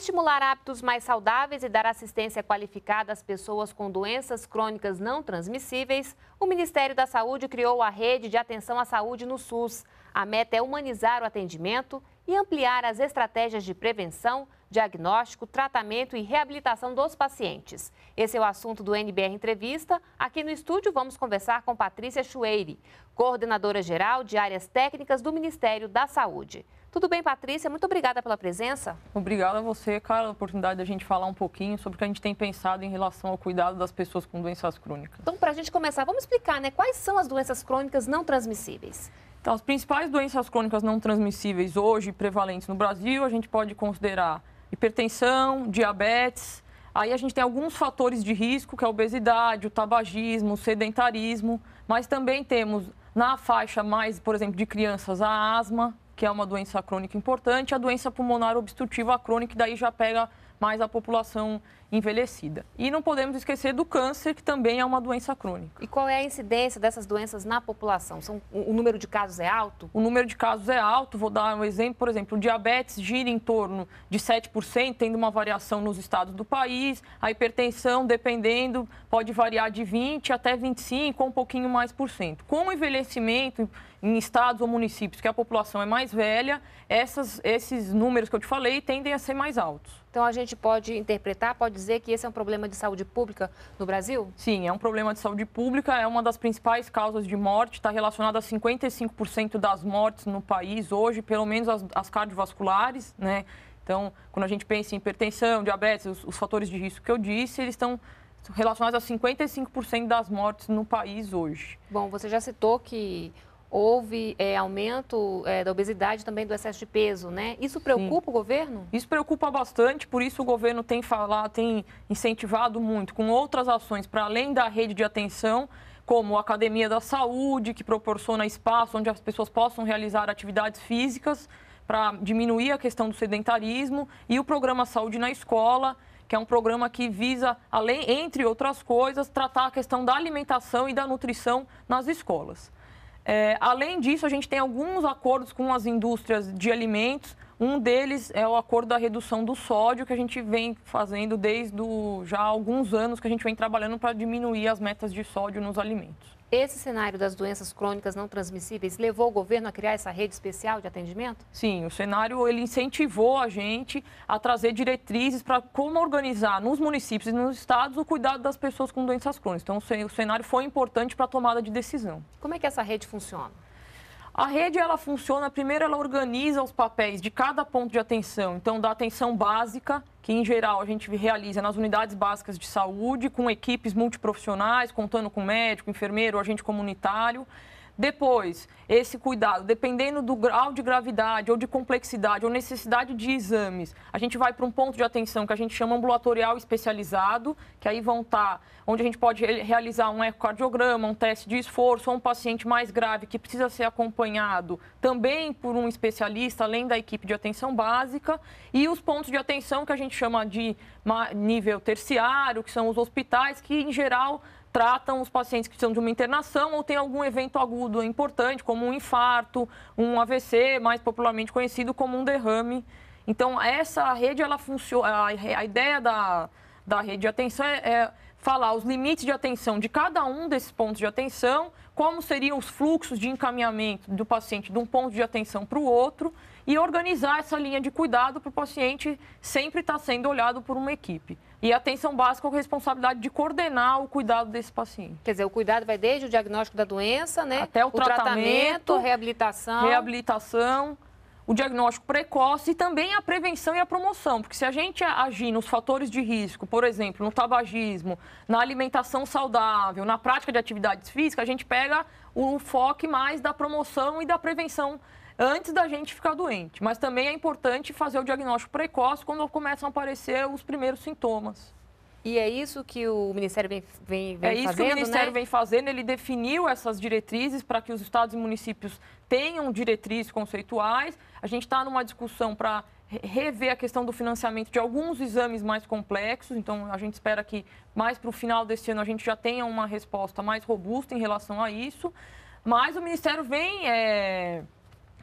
estimular hábitos mais saudáveis e dar assistência qualificada às pessoas com doenças crônicas não transmissíveis, o Ministério da Saúde criou a Rede de Atenção à Saúde no SUS. A meta é humanizar o atendimento e ampliar as estratégias de prevenção, diagnóstico, tratamento e reabilitação dos pacientes. Esse é o assunto do NBR Entrevista. Aqui no estúdio vamos conversar com Patrícia Chueire, coordenadora geral de áreas técnicas do Ministério da Saúde. Tudo bem, Patrícia? Muito obrigada pela presença. Obrigada a você, cara, a oportunidade da gente falar um pouquinho sobre o que a gente tem pensado em relação ao cuidado das pessoas com doenças crônicas. Então, para a gente começar, vamos explicar, né? Quais são as doenças crônicas não transmissíveis? Então, as principais doenças crônicas não transmissíveis hoje prevalentes no Brasil, a gente pode considerar hipertensão, diabetes. Aí a gente tem alguns fatores de risco, que é a obesidade, o tabagismo, o sedentarismo, mas também temos na faixa mais, por exemplo, de crianças, a asma, que é uma doença crônica importante, a doença pulmonar obstrutiva crônica, que daí já pega mais a população envelhecida. E não podemos esquecer do câncer, que também é uma doença crônica. E qual é a incidência dessas doenças na população? São, o número de casos é alto? O número de casos é alto, vou dar um exemplo, por exemplo, o diabetes gira em torno de 7%, tendo uma variação nos estados do país, a hipertensão, dependendo, pode variar de 20% até 25% ou um pouquinho mais por cento. Com o envelhecimento em estados ou municípios que a população é mais mais velha, essas, esses números que eu te falei tendem a ser mais altos. Então a gente pode interpretar, pode dizer que esse é um problema de saúde pública no Brasil? Sim, é um problema de saúde pública, é uma das principais causas de morte, está relacionada a 55% das mortes no país hoje, pelo menos as, as cardiovasculares, né? Então, quando a gente pensa em hipertensão, diabetes, os, os fatores de risco que eu disse, eles estão relacionados a 55% das mortes no país hoje. Bom, você já citou que houve é, aumento é, da obesidade também do excesso de peso, né? Isso preocupa Sim. o governo? Isso preocupa bastante, por isso o governo tem falado, tem incentivado muito com outras ações para além da rede de atenção, como a academia da saúde, que proporciona espaço onde as pessoas possam realizar atividades físicas para diminuir a questão do sedentarismo e o programa Saúde na Escola, que é um programa que visa, além entre outras coisas, tratar a questão da alimentação e da nutrição nas escolas. É, além disso, a gente tem alguns acordos com as indústrias de alimentos. Um deles é o acordo da redução do sódio, que a gente vem fazendo desde do, já há alguns anos que a gente vem trabalhando para diminuir as metas de sódio nos alimentos. Esse cenário das doenças crônicas não transmissíveis levou o governo a criar essa rede especial de atendimento? Sim, o cenário ele incentivou a gente a trazer diretrizes para como organizar nos municípios e nos estados o cuidado das pessoas com doenças crônicas. Então, o cenário foi importante para a tomada de decisão. Como é que essa rede funciona? A rede ela funciona, primeiro ela organiza os papéis de cada ponto de atenção. Então, da atenção básica, que em geral a gente realiza nas unidades básicas de saúde, com equipes multiprofissionais, contando com médico, enfermeiro, agente comunitário. Depois, esse cuidado, dependendo do grau de gravidade ou de complexidade ou necessidade de exames, a gente vai para um ponto de atenção que a gente chama ambulatorial especializado, que aí vão estar tá, onde a gente pode realizar um ecocardiograma, um teste de esforço, ou um paciente mais grave que precisa ser acompanhado também por um especialista, além da equipe de atenção básica, e os pontos de atenção que a gente chama de nível terciário, que são os hospitais, que em geral tratam os pacientes que precisam de uma internação ou tem algum evento agudo importante, como um infarto, um AVC, mais popularmente conhecido como um derrame. Então, essa rede, ela funciona. A ideia da, da rede de atenção é, é falar os limites de atenção de cada um desses pontos de atenção, como seriam os fluxos de encaminhamento do paciente de um ponto de atenção para o outro e organizar essa linha de cuidado para o paciente sempre estar tá sendo olhado por uma equipe. E a atenção básica com a responsabilidade de coordenar o cuidado desse paciente. Quer dizer, o cuidado vai desde o diagnóstico da doença, né? Até o, o tratamento, tratamento, reabilitação. Reabilitação o diagnóstico precoce e também a prevenção e a promoção, porque se a gente agir nos fatores de risco, por exemplo, no tabagismo, na alimentação saudável, na prática de atividades físicas, a gente pega o foco mais da promoção e da prevenção antes da gente ficar doente. Mas também é importante fazer o diagnóstico precoce quando começam a aparecer os primeiros sintomas. E é isso que o Ministério vem, vem, vem é fazendo, É isso que o Ministério né? vem fazendo, ele definiu essas diretrizes para que os estados e municípios tenham diretrizes conceituais. A gente está numa discussão para rever a questão do financiamento de alguns exames mais complexos, então a gente espera que mais para o final deste ano a gente já tenha uma resposta mais robusta em relação a isso. Mas o Ministério vem... É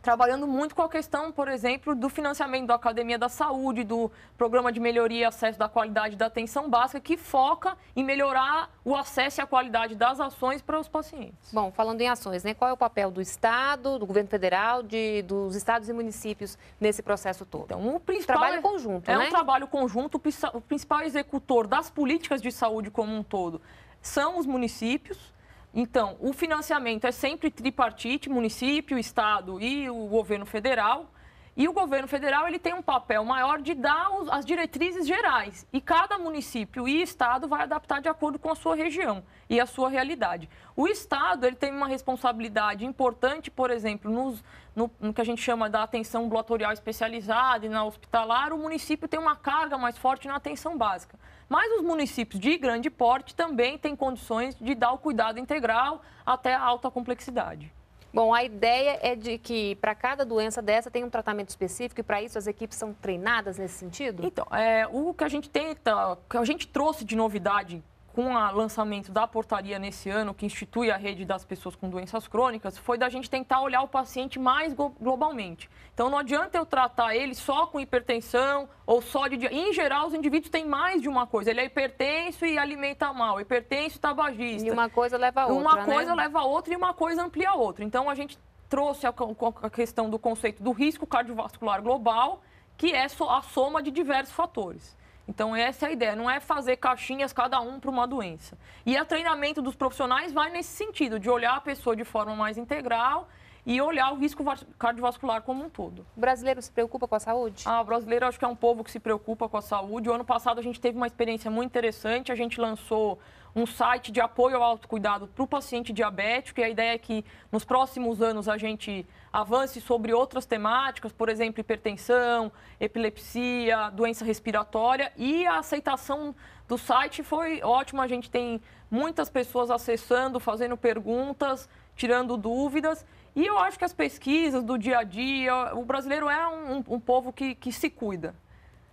trabalhando muito com a questão, por exemplo, do financiamento da Academia da Saúde, do Programa de Melhoria e Acesso da Qualidade da Atenção Básica, que foca em melhorar o acesso e a qualidade das ações para os pacientes. Bom, falando em ações, né, qual é o papel do Estado, do governo federal, de, dos estados e municípios nesse processo todo? Então, o principal trabalho é, conjunto, é né? um trabalho conjunto. O principal executor das políticas de saúde como um todo são os municípios então, o financiamento é sempre tripartite, município, estado e o governo federal. E o governo federal ele tem um papel maior de dar as diretrizes gerais. E cada município e estado vai adaptar de acordo com a sua região e a sua realidade. O estado ele tem uma responsabilidade importante, por exemplo, nos, no, no, que a gente chama da atenção ambulatorial especializada e na hospitalar, o município tem uma carga mais forte na atenção básica. Mas os municípios de grande porte também têm condições de dar o cuidado integral até a alta complexidade. Bom, a ideia é de que para cada doença dessa tem um tratamento específico e para isso as equipes são treinadas nesse sentido? Então, é, o que a gente tenta, tá, o que a gente trouxe de novidade com o lançamento da portaria nesse ano, que institui a rede das pessoas com doenças crônicas, foi da gente tentar olhar o paciente mais globalmente. Então, não adianta eu tratar ele só com hipertensão ou só de. Em geral, os indivíduos têm mais de uma coisa. Ele é hipertenso e alimenta mal, hipertenso e tabagista. E uma coisa leva a outra. Uma né? coisa né? leva a outra e uma coisa amplia a outra. Então, a gente trouxe a, a questão do conceito do risco cardiovascular global, que é a soma de diversos fatores. Então, essa é a ideia, não é fazer caixinhas cada um para uma doença. E o treinamento dos profissionais vai nesse sentido, de olhar a pessoa de forma mais integral e olhar o risco cardiovascular como um todo. O brasileiro se preocupa com a saúde? Ah, o brasileiro acho que é um povo que se preocupa com a saúde. O ano passado a gente teve uma experiência muito interessante, a gente lançou um site de apoio ao autocuidado para o paciente diabético. E a ideia é que nos próximos anos a gente avance sobre outras temáticas, por exemplo, hipertensão, epilepsia, doença respiratória. E a aceitação do site foi ótima. A gente tem muitas pessoas acessando, fazendo perguntas, tirando dúvidas. E eu acho que as pesquisas do dia a dia, o brasileiro é um, um povo que, que se cuida.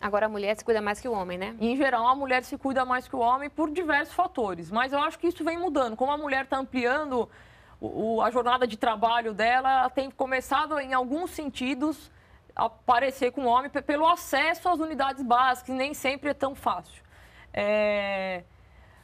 Agora a mulher se cuida mais que o homem, né? Em geral, a mulher se cuida mais que o homem por diversos fatores. Mas eu acho que isso vem mudando. Como a mulher está ampliando o, a jornada de trabalho dela, ela tem começado, em alguns sentidos, a parecer com o homem pelo acesso às unidades básicas, que nem sempre é tão fácil. É...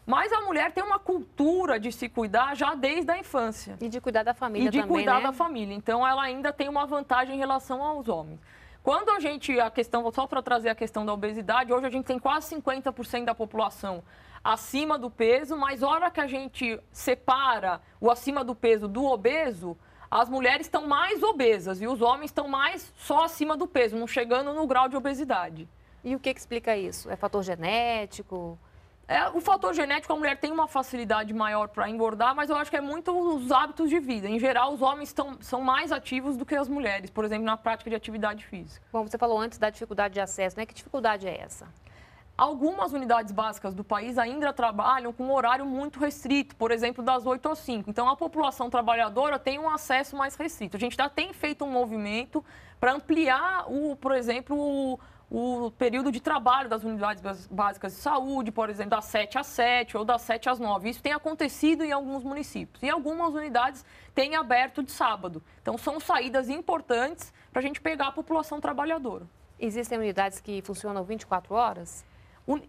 Mas a mulher tem uma cultura de se cuidar já desde a infância. E de cuidar da família também, E de também, cuidar né? da família. Então, ela ainda tem uma vantagem em relação aos homens. Quando a gente, a questão, só para trazer a questão da obesidade, hoje a gente tem quase 50% da população acima do peso, mas hora que a gente separa o acima do peso do obeso, as mulheres estão mais obesas e os homens estão mais só acima do peso, não chegando no grau de obesidade. E o que, que explica isso? É fator genético? É, o fator genético, a mulher tem uma facilidade maior para engordar, mas eu acho que é muito os hábitos de vida. Em geral, os homens tão, são mais ativos do que as mulheres, por exemplo, na prática de atividade física. Bom, você falou antes da dificuldade de acesso, né? Que dificuldade é essa? Algumas unidades básicas do país ainda trabalham com um horário muito restrito, por exemplo, das 8 às 5. Então, a população trabalhadora tem um acesso mais restrito. A gente já tem feito um movimento para ampliar, o, por exemplo, o, o período de trabalho das unidades básicas de saúde, por exemplo, das 7 às 7 ou das 7 às 9. Isso tem acontecido em alguns municípios. E algumas unidades têm aberto de sábado. Então, são saídas importantes para a gente pegar a população trabalhadora. Existem unidades que funcionam 24 horas?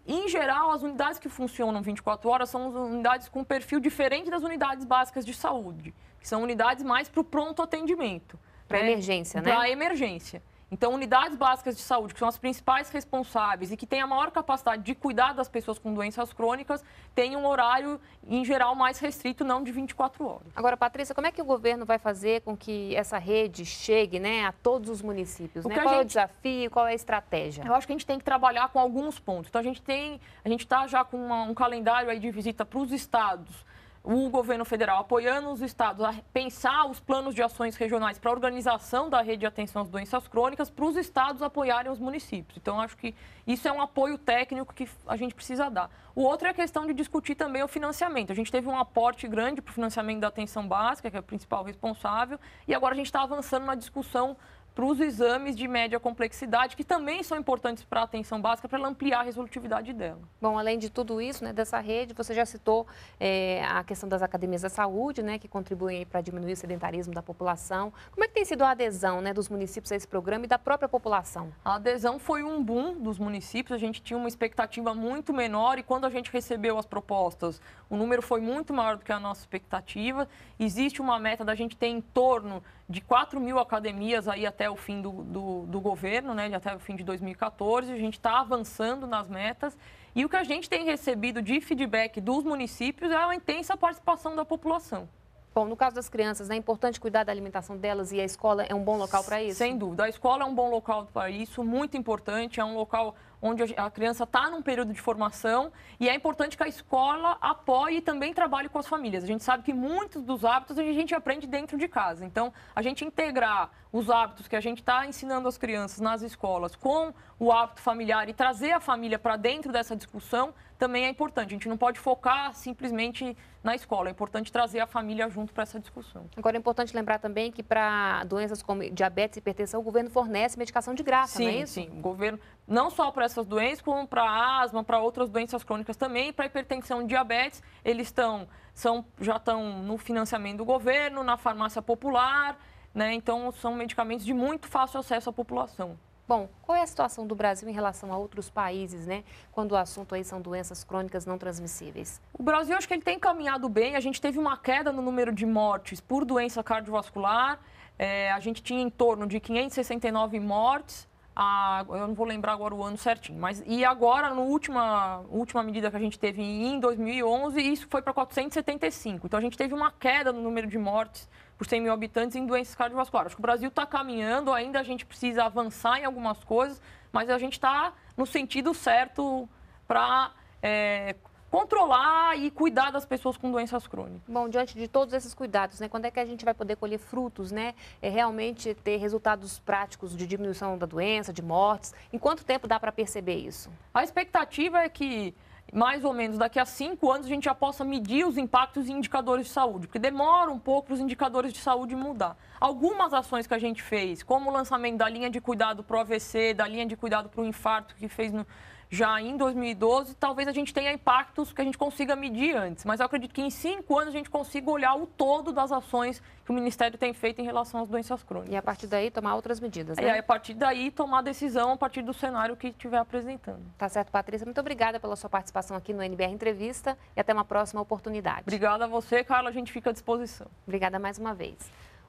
Em geral, as unidades que funcionam 24 horas são unidades com perfil diferente das unidades básicas de saúde, que são unidades mais para o pronto atendimento. Para né? emergência, né? Para emergência. Então, unidades básicas de saúde, que são as principais responsáveis e que têm a maior capacidade de cuidar das pessoas com doenças crônicas, têm um horário, em geral, mais restrito, não de 24 horas. Agora, Patrícia, como é que o governo vai fazer com que essa rede chegue né, a todos os municípios? Né? Qual gente... é o desafio, qual é a estratégia? Eu acho que a gente tem que trabalhar com alguns pontos. Então, a gente tem, a gente está já com uma, um calendário aí de visita para os estados o governo federal apoiando os estados a pensar os planos de ações regionais para a organização da rede de atenção às doenças crônicas, para os estados apoiarem os municípios. Então, acho que isso é um apoio técnico que a gente precisa dar. O outro é a questão de discutir também o financiamento. A gente teve um aporte grande para o financiamento da atenção básica, que é o principal responsável, e agora a gente está avançando na discussão para os exames de média complexidade, que também são importantes para a atenção básica, para ela ampliar a resolutividade dela. Bom, além de tudo isso, né, dessa rede, você já citou é, a questão das academias da saúde, né, que contribuem para diminuir o sedentarismo da população. Como é que tem sido a adesão né, dos municípios a esse programa e da própria população? A adesão foi um boom dos municípios, a gente tinha uma expectativa muito menor e quando a gente recebeu as propostas, o número foi muito maior do que a nossa expectativa. Existe uma meta da gente ter em torno de 4 mil academias aí até o fim do, do, do governo, né, até o fim de 2014. A gente está avançando nas metas e o que a gente tem recebido de feedback dos municípios é uma intensa participação da população. Bom, no caso das crianças, né, é importante cuidar da alimentação delas e a escola é um bom local para isso? Sem dúvida. A escola é um bom local para isso, muito importante. É um local onde a criança está num período de formação e é importante que a escola apoie e também trabalhe com as famílias. A gente sabe que muitos dos hábitos a gente aprende dentro de casa. Então, a gente integrar os hábitos que a gente está ensinando às crianças nas escolas com o hábito familiar e trazer a família para dentro dessa discussão também é importante. A gente não pode focar simplesmente na escola. É importante trazer a família junto para essa discussão. Agora, é importante lembrar também que para doenças como diabetes e hipertensão, o governo fornece medicação de graça, sim, não é isso? Sim, o governo não só para essas doenças, como para asma, para outras doenças crônicas também, para hipertensão e diabetes, eles estão, são, já estão no financiamento do governo, na farmácia popular, né? Então são medicamentos de muito fácil acesso à população. Bom, qual é a situação do Brasil em relação a outros países, né? Quando o assunto aí são doenças crônicas não transmissíveis. O Brasil acho que ele tem caminhado bem. A gente teve uma queda no número de mortes por doença cardiovascular. É, a gente tinha em torno de 569 mortes a, eu não vou lembrar agora o ano certinho, mas e agora no última última medida que a gente teve em 2011, isso foi para 475. Então a gente teve uma queda no número de mortes por 100 mil habitantes em doenças cardiovasculares. Acho que o Brasil está caminhando, ainda a gente precisa avançar em algumas coisas, mas a gente está no sentido certo para é, eh, controlar e cuidar das pessoas com doenças crônicas. Bom, diante de todos esses cuidados, né, quando é que a gente vai poder colher frutos, né, é realmente ter resultados práticos de diminuição da doença, de mortes? Em quanto tempo dá para perceber isso? A expectativa é que mais ou menos daqui a cinco anos a gente já possa medir os impactos em indicadores de saúde, porque demora um pouco para os indicadores de saúde mudar. Algumas ações que a gente fez, como o lançamento da linha de cuidado para o AVC, da linha de cuidado para o infarto que fez no, já em 2012, talvez a gente tenha impactos que a gente consiga medir antes. Mas eu acredito que em cinco anos a gente consiga olhar o todo das ações que o Ministério tem feito em relação às doenças crônicas. E a partir daí tomar outras medidas, é, né? E a partir daí tomar decisão a partir do cenário que estiver apresentando. Tá certo, Patrícia. Muito obrigada pela sua participação aqui no NBR Entrevista e até uma próxima oportunidade. Obrigada a você, Carla. A gente fica à disposição. Obrigada mais uma vez.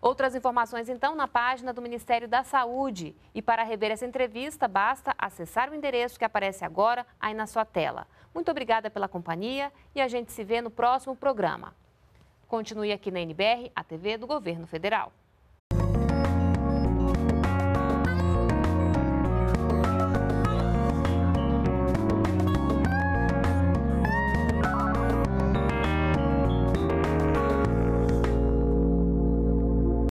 Outras informações, então, na página do Ministério da Saúde. E para rever essa entrevista, basta acessar o endereço que aparece agora aí na sua tela. Muito obrigada pela companhia e a gente se vê no próximo programa. Continue aqui na NBR, a TV do Governo Federal.